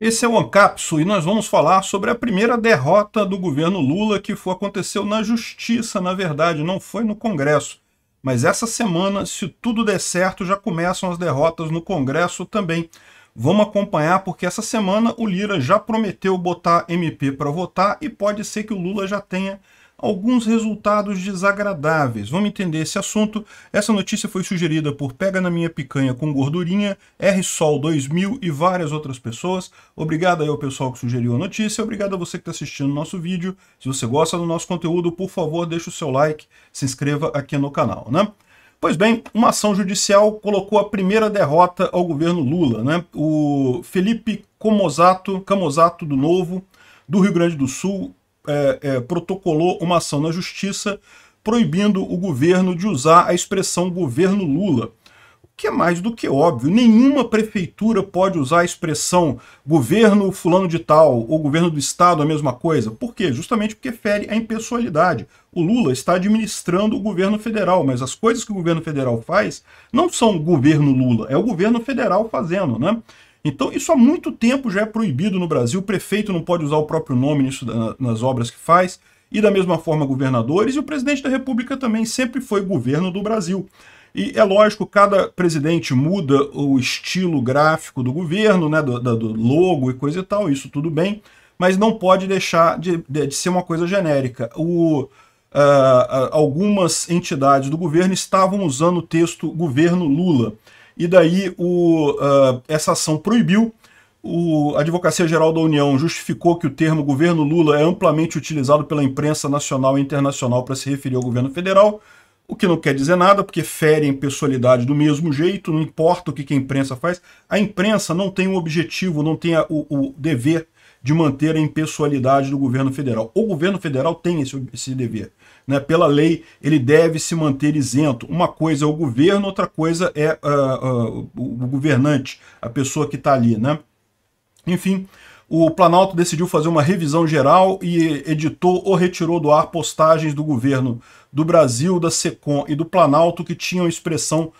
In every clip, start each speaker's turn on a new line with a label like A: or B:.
A: Esse é o Ancapsul e nós vamos falar sobre a primeira derrota do governo Lula que foi, aconteceu na Justiça, na verdade, não foi no Congresso. Mas essa semana, se tudo der certo, já começam as derrotas no Congresso também. Vamos acompanhar porque essa semana o Lira já prometeu botar MP para votar e pode ser que o Lula já tenha alguns resultados desagradáveis. Vamos entender esse assunto. Essa notícia foi sugerida por Pega na Minha Picanha com Gordurinha, RSol 2000 e várias outras pessoas. Obrigado aí ao pessoal que sugeriu a notícia. Obrigado a você que está assistindo o nosso vídeo. Se você gosta do nosso conteúdo, por favor, deixe o seu like, se inscreva aqui no canal, né? Pois bem, uma ação judicial colocou a primeira derrota ao governo Lula. Né? O Felipe Comozato, Camozato do Novo, do Rio Grande do Sul, é, é, protocolou uma ação na justiça proibindo o governo de usar a expressão governo Lula. O que é mais do que óbvio, nenhuma prefeitura pode usar a expressão governo fulano de tal ou governo do estado a mesma coisa. Por quê? Justamente porque fere a impessoalidade. O Lula está administrando o governo federal, mas as coisas que o governo federal faz não são governo Lula, é o governo federal fazendo, né? Então, isso há muito tempo já é proibido no Brasil. O prefeito não pode usar o próprio nome nisso, nas obras que faz, e da mesma forma governadores, e o presidente da República também sempre foi governo do Brasil. E é lógico, cada presidente muda o estilo gráfico do governo, né, do, do logo e coisa e tal, isso tudo bem, mas não pode deixar de, de, de ser uma coisa genérica. O, uh, algumas entidades do governo estavam usando o texto governo Lula. E daí o, uh, essa ação proibiu. O, a Advocacia Geral da União justificou que o termo governo Lula é amplamente utilizado pela imprensa nacional e internacional para se referir ao governo federal, o que não quer dizer nada, porque fere a impessoalidade do mesmo jeito, não importa o que, que a imprensa faz. A imprensa não tem o um objetivo, não tem a, o, o dever de manter a impessoalidade do governo federal. O governo federal tem esse, esse dever né, pela lei, ele deve se manter isento. Uma coisa é o governo, outra coisa é uh, uh, o governante, a pessoa que está ali. Né? Enfim, o Planalto decidiu fazer uma revisão geral e editou ou retirou do ar postagens do governo do Brasil, da SECOM e do Planalto que tinham expressão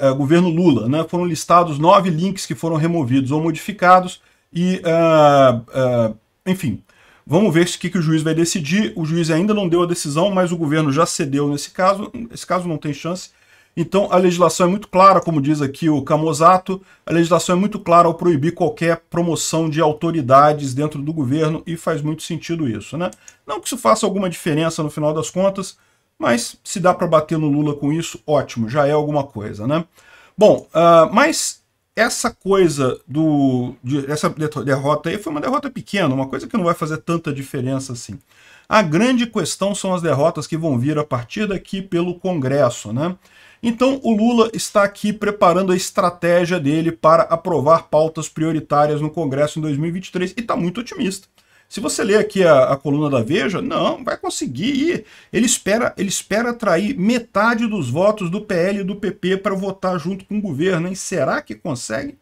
A: eh, governo Lula. Né? Foram listados nove links que foram removidos ou modificados e, uh, uh, enfim, Vamos ver o que, que o juiz vai decidir. O juiz ainda não deu a decisão, mas o governo já cedeu nesse caso. Esse caso não tem chance. Então, a legislação é muito clara, como diz aqui o Camozato, a legislação é muito clara ao proibir qualquer promoção de autoridades dentro do governo, e faz muito sentido isso, né? Não que isso faça alguma diferença no final das contas, mas se dá para bater no Lula com isso, ótimo, já é alguma coisa, né? Bom, uh, mas essa coisa do de, essa derrota aí foi uma derrota pequena, uma coisa que não vai fazer tanta diferença assim. A grande questão são as derrotas que vão vir a partir daqui pelo Congresso, né? Então o Lula está aqui preparando a estratégia dele para aprovar pautas prioritárias no Congresso em 2023 e está muito otimista. Se você ler aqui a, a, coluna da Veja, não, vai conseguir ir. Ele espera, ele espera atrair metade dos votos do PL e do PP para votar junto com o governo, hein? Será que consegue?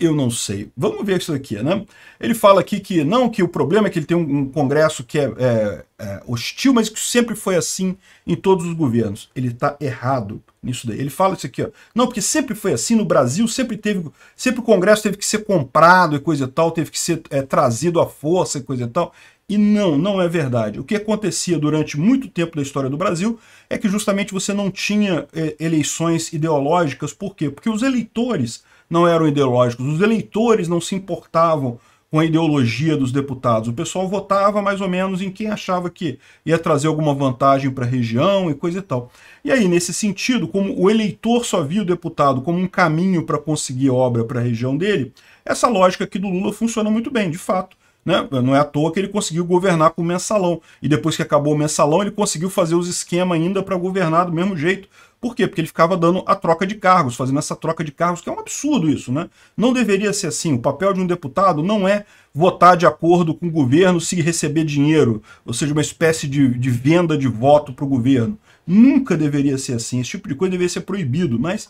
A: Eu não sei. Vamos ver isso aqui, né? Ele fala aqui que não, que o problema é que ele tem um, um congresso que é, é, é, hostil, mas que sempre foi assim em todos os governos. Ele está errado nisso daí. Ele fala isso aqui, ó. Não, porque sempre foi assim no Brasil, sempre teve, sempre o congresso teve que ser comprado e coisa e tal, teve que ser é, trazido à força e coisa e tal. E não, não é verdade. O que acontecia durante muito tempo da história do Brasil é que justamente você não tinha é, eleições ideológicas. Por quê? Porque os eleitores não eram ideológicos. Os eleitores não se importavam com a ideologia dos deputados. O pessoal votava mais ou menos em quem achava que ia trazer alguma vantagem para a região e coisa e tal. E aí, nesse sentido, como o eleitor só via o deputado como um caminho para conseguir obra para a região dele, essa lógica aqui do Lula funciona muito bem, de fato. Né? Não é à toa que ele conseguiu governar com o mensalão. E depois que acabou o mensalão, ele conseguiu fazer os esquemas ainda para governar do mesmo jeito, por quê? Porque ele ficava dando a troca de cargos, fazendo essa troca de cargos, que é um absurdo isso, né? Não deveria ser assim. O papel de um deputado não é votar de acordo com o governo se receber dinheiro, ou seja, uma espécie de, de venda de voto para o governo. Nunca deveria ser assim. Esse tipo de coisa deveria ser proibido, mas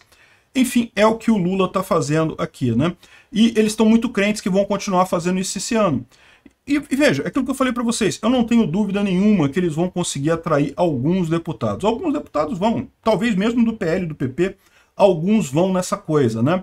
A: enfim, é o que o Lula está fazendo aqui, né? E eles estão muito crentes que vão continuar fazendo isso esse ano. E, e veja, é aquilo que eu falei para vocês, eu não tenho dúvida nenhuma que eles vão conseguir atrair alguns deputados. Alguns deputados vão, talvez mesmo do PL, do PP, alguns vão nessa coisa, né?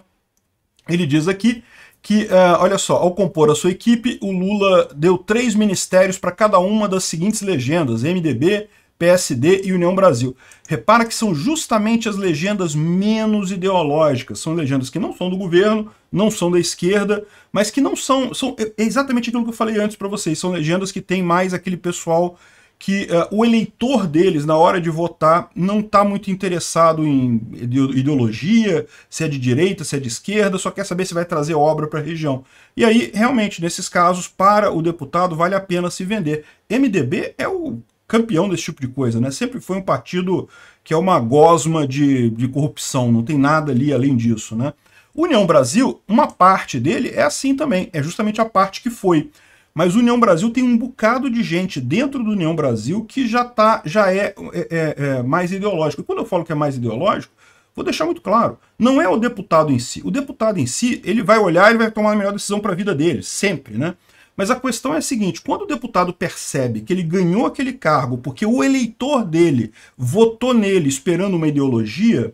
A: Ele diz aqui que, uh, olha só, ao compor a sua equipe, o Lula deu três ministérios para cada uma das seguintes legendas, MDB, PSD e União Brasil. Repara que são justamente as legendas menos ideológicas, são legendas que não são do governo, não são da esquerda, mas que não são, são é, é exatamente aquilo que eu falei antes para vocês, são legendas que tem mais aquele pessoal que uh, o eleitor deles, na hora de votar, não está muito interessado em ideologia, se é de direita, se é de esquerda, só quer saber se vai trazer obra para a região. E aí, realmente, nesses casos, para o deputado, vale a pena se vender. MDB é o campeão desse tipo de coisa, né? Sempre foi um partido que é uma gosma de, de corrupção, não tem nada ali além disso, né? União Brasil, uma parte dele é assim também, é justamente a parte que foi. Mas União Brasil tem um bocado de gente dentro do União Brasil que já, tá, já é, é, é, é mais ideológico. E quando eu falo que é mais ideológico, vou deixar muito claro, não é o deputado em si. O deputado em si, ele vai olhar e vai tomar a melhor decisão para a vida dele, sempre, né? Mas a questão é a seguinte: quando o deputado percebe que ele ganhou aquele cargo porque o eleitor dele votou nele esperando uma ideologia,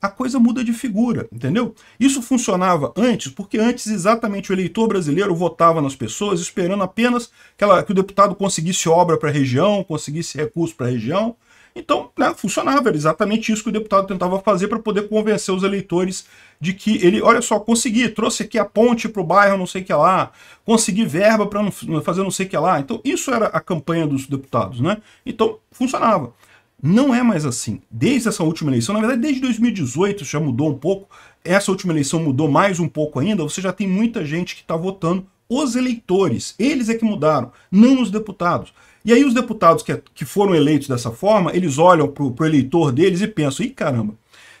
A: a coisa muda de figura, entendeu? Isso funcionava antes, porque antes exatamente o eleitor brasileiro votava nas pessoas esperando apenas que, ela, que o deputado conseguisse obra para a região, conseguisse recurso para a região, então, né, funcionava, era exatamente isso que o deputado tentava fazer para poder convencer os eleitores de que ele, olha só, consegui, trouxe aqui a ponte para o bairro, não sei o que lá, consegui verba para fazer não sei o que lá. Então, isso era a campanha dos deputados, né? Então, funcionava. Não é mais assim. Desde essa última eleição, na verdade, desde 2018 já mudou um pouco, essa última eleição mudou mais um pouco ainda, você já tem muita gente que está votando os eleitores, eles é que mudaram, não os deputados. E aí os deputados que, é, que foram eleitos dessa forma, eles olham para o eleitor deles e pensam, ih caramba,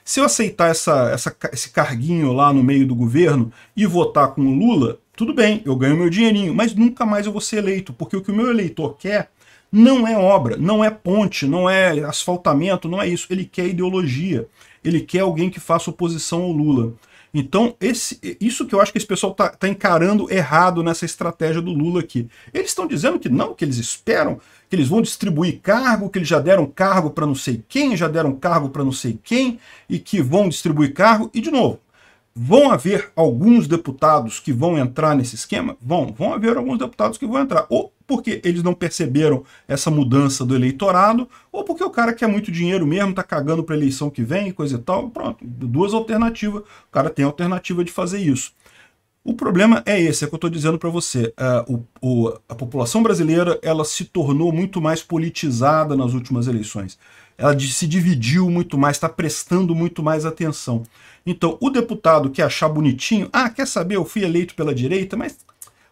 A: se eu aceitar essa, essa, esse carguinho lá no meio do governo e votar com o Lula, tudo bem, eu ganho meu dinheirinho, mas nunca mais eu vou ser eleito, porque o que o meu eleitor quer não é obra, não é ponte, não é asfaltamento, não é isso. Ele quer ideologia, ele quer alguém que faça oposição ao Lula. Então, esse, isso que eu acho que esse pessoal está tá encarando errado nessa estratégia do Lula aqui. Eles estão dizendo que não, que eles esperam, que eles vão distribuir cargo, que eles já deram cargo para não sei quem, já deram cargo para não sei quem, e que vão distribuir cargo. E, de novo, Vão haver alguns deputados que vão entrar nesse esquema? Vão, vão haver alguns deputados que vão entrar. Ou porque eles não perceberam essa mudança do eleitorado, ou porque o cara quer muito dinheiro mesmo, tá cagando para eleição que vem, coisa e tal. Pronto, duas alternativas. O cara tem a alternativa de fazer isso. O problema é esse, é que eu estou dizendo para você. A, é, o, a população brasileira ela se tornou muito mais politizada nas últimas eleições ela se dividiu muito mais, está prestando muito mais atenção. Então, o deputado que achar bonitinho, ah, quer saber, eu fui eleito pela direita, mas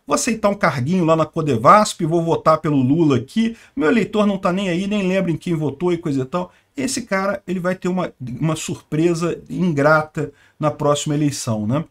A: vou aceitar um carguinho lá na Codevasp, vou votar pelo Lula aqui, meu eleitor não está nem aí, nem lembra em quem votou e coisa e tal. Esse cara ele vai ter uma, uma surpresa ingrata na próxima eleição, né?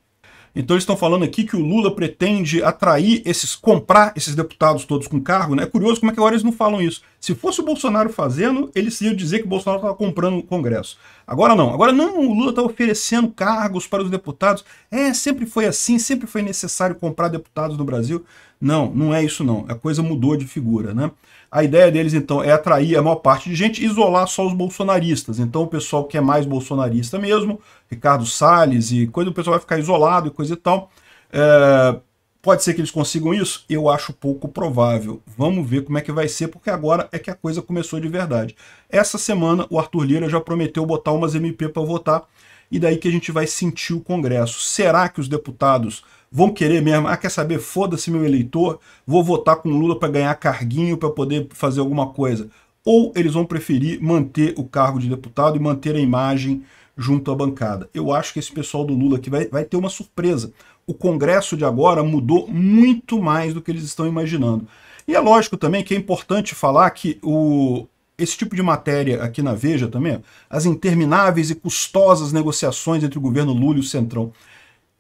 A: Então eles estão falando aqui que o Lula pretende atrair esses, comprar esses deputados todos com cargo, né? É curioso como é que agora eles não falam isso. Se fosse o Bolsonaro fazendo, eles iam dizer que o Bolsonaro estava comprando o Congresso. Agora não, agora não, o Lula está oferecendo cargos para os deputados. É, sempre foi assim, sempre foi necessário comprar deputados no Brasil. Não, não é isso não. A coisa mudou de figura, né? A ideia deles, então, é atrair a maior parte de gente, isolar só os bolsonaristas. Então, o pessoal que é mais bolsonarista mesmo, Ricardo Salles e coisa, o pessoal vai ficar isolado e coisa e tal. É, pode ser que eles consigam isso? Eu acho pouco provável. Vamos ver como é que vai ser, porque agora é que a coisa começou de verdade. Essa semana, o Arthur Lira já prometeu botar umas MP para votar, e daí que a gente vai sentir o Congresso. Será que os deputados vão querer mesmo, ah, quer saber, foda-se meu eleitor, vou votar com Lula para ganhar carguinho, para poder fazer alguma coisa. Ou eles vão preferir manter o cargo de deputado e manter a imagem junto à bancada. Eu acho que esse pessoal do Lula aqui vai, vai ter uma surpresa. O Congresso de agora mudou muito mais do que eles estão imaginando. E é lógico também que é importante falar que o, esse tipo de matéria aqui na Veja também, as intermináveis e custosas negociações entre o governo Lula e o Centrão.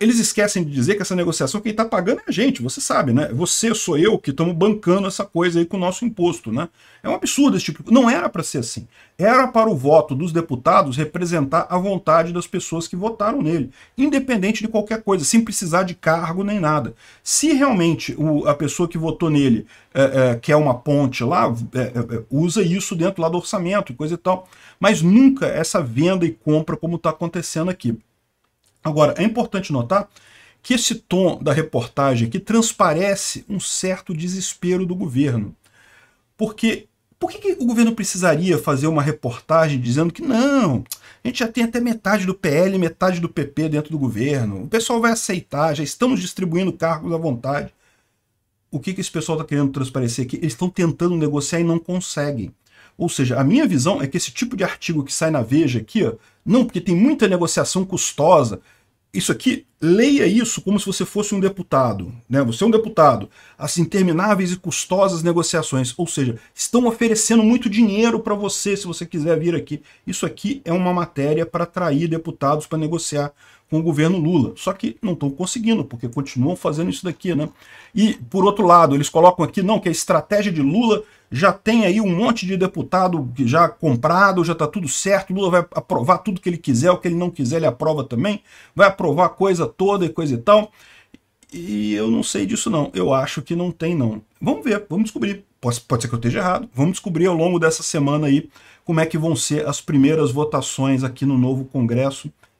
A: Eles esquecem de dizer que essa negociação quem está pagando é a gente, você sabe, né? Você, sou eu que estamos bancando essa coisa aí com o nosso imposto, né? É um absurdo esse tipo. De... Não era para ser assim. Era para o voto dos deputados representar a vontade das pessoas que votaram nele, independente de qualquer coisa, sem precisar de cargo nem nada. Se realmente o, a pessoa que votou nele é, é, quer é uma ponte lá, é, é, é, usa isso dentro lá do orçamento e coisa e tal. Mas nunca essa venda e compra como está acontecendo aqui. Agora, é importante notar que esse tom da reportagem que transparece um certo desespero do governo. Porque por que, que, o governo precisaria fazer uma reportagem dizendo que não, a gente já tem até metade do PL, metade do PP dentro do governo, o pessoal vai aceitar, já estamos distribuindo cargos à vontade. O que, que esse pessoal está querendo transparecer aqui? Eles estão tentando negociar e não conseguem. Ou seja, a minha visão é que esse tipo de artigo que sai na Veja aqui, ó, não, porque tem muita negociação custosa. Isso aqui, leia isso como se você fosse um deputado. Né? Você é um deputado. As intermináveis e custosas negociações. Ou seja, estão oferecendo muito dinheiro para você se você quiser vir aqui. Isso aqui é uma matéria para atrair deputados para negociar com o governo Lula. Só que não estão conseguindo, porque continuam fazendo isso daqui, né? E, por outro lado, eles colocam aqui, não, que a estratégia de Lula já tem aí um monte de deputado já comprado, já está tudo certo, Lula vai aprovar tudo que ele quiser, o que ele não quiser ele aprova também, vai aprovar coisa toda e coisa e tal. E eu não sei disso não, eu acho que não tem não. Vamos ver, vamos descobrir. Pode, pode ser que eu esteja errado, vamos descobrir ao longo dessa semana aí como é que vão ser as primeiras votações aqui no novo Congresso